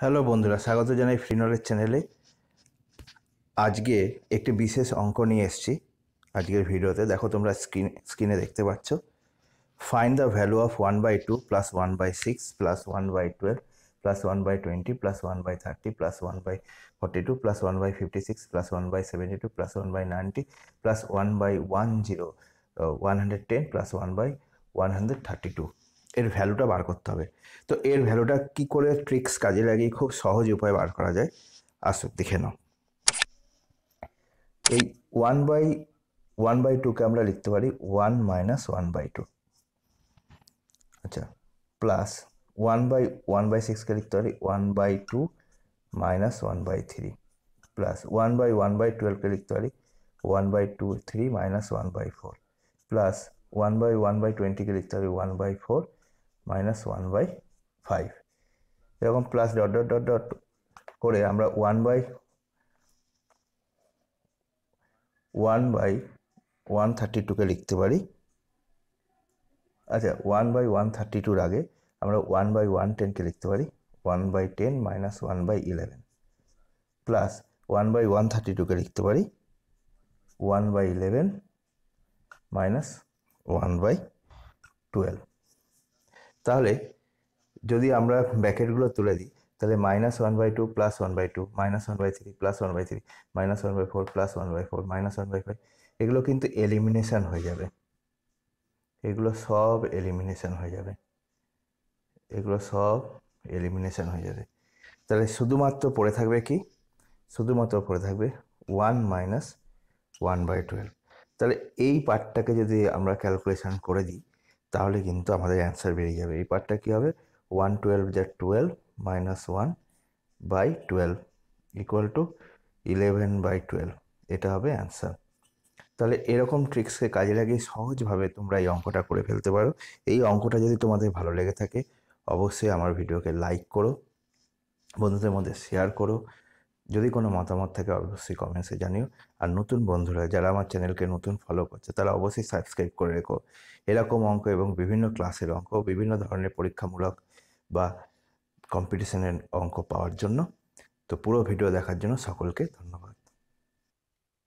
hello বন্ধুরা স্বাগত জানাই ফ্রি নলেজ চ্যানেলে আজকে একটি বিশেষ অঙ্ক নিয়ে এসছি আজকের ভিডিওতে দেখো তোমরা স্ক্রিন স্ক্রিনে দেখতে পাচ্ছ find the value of one by two plus one by six plus one by twelve plus one by twenty plus one by thirty plus one by forty two plus one by fifty six plus one by seventy two plus one by ninety plus one by one zero one hundred ten plus one by one hundred thirty two এর ভ্যালুটা বার করতে হবে তো এর ভ্যালুটা কি করে tricks কাজে লাগিয়ে খুব সহজ উপায়ে বার করা যায় আসো দেখে নাও এই ওয়ান বাই ওয়ান বাই টুকে আমরা লিখতে পারি one minus one by two আচ্ছা plus one by one by সিক্সকে লিখতে পারি one by two minus one by three plus one by one by টুয়েলভকে লিখতে পারি one by two three minus one by four plus one by one by টোয়েন্টিকে লিখতে হবে one by four minus one by five এরকম plus dot dot dot dot করে আমরা one by one by one thirty টুকে লিখতে পারি আচ্ছা ওয়ান বাই ওয়ান থার্টি টুর আগে আমরা ওয়ান বাই ওয়ান টেনকে লিখতে পারি one by ten minus one by eleven plus one by one thirty টুকে লিখতে পারি one by eleven minus one by twelve তাহলে যদি আমরা ব্যাকেটগুলো তুলে দিই তাহলে minus one by two plus one by two minus one by three plus one by three minus one by four plus one by four minus one by five এগুলো কিন্তু এলিমিনেশান হয়ে যাবে এগুলো সব এলিমিনেশান হয়ে যাবে এগুলো সব এলিমিনেশান হয়ে যাবে তাহলে শুধুমাত্র পড়ে থাকবে কি শুধুমাত্র পড়ে থাকবে one minus one by twelve তাহলে এই পার্টটাকে যদি আমরা ক্যালকুলেশান করে দিই তাহলে কিন্তু আমাদের অ্যান্সার বেরিয়ে যাবে এই পার্টটা কী হবে ওয়ান টুয়েলভ যা twelve minus one by twelve equal to eleven by twelve এটা হবে অ্যান্সার তাহলে এরকম ট্রিক্সকে কাজে লাগিয়ে সহজভাবে তোমরা এই অঙ্কটা করে ফেলতে পারো এই অঙ্কটা যদি তোমাদের ভালো লেগে থাকে অবশ্যই আমার ভিডিওকে লাইক করো বন্ধুদের মধ্যে শেয়ার করো যদি কোনো মতামত থাকে অবশ্যই কমেন্টসে জানিও আর নতুন বন্ধুরা যারা আমার চ্যানেলকে নতুন ফলো করছে তারা অবশ্যই সাবস্ক্রাইব করে রেখো এরকম অঙ্ক এবং বিভিন্ন ক্লাসের অঙ্ক বিভিন্ন ধরনের পরীক্ষামূলক বা কম্পিটিশনের অঙ্ক পাওয়ার জন্য তো পুরো ভিডিও দেখার জন্য সকলকে ধন্যবাদ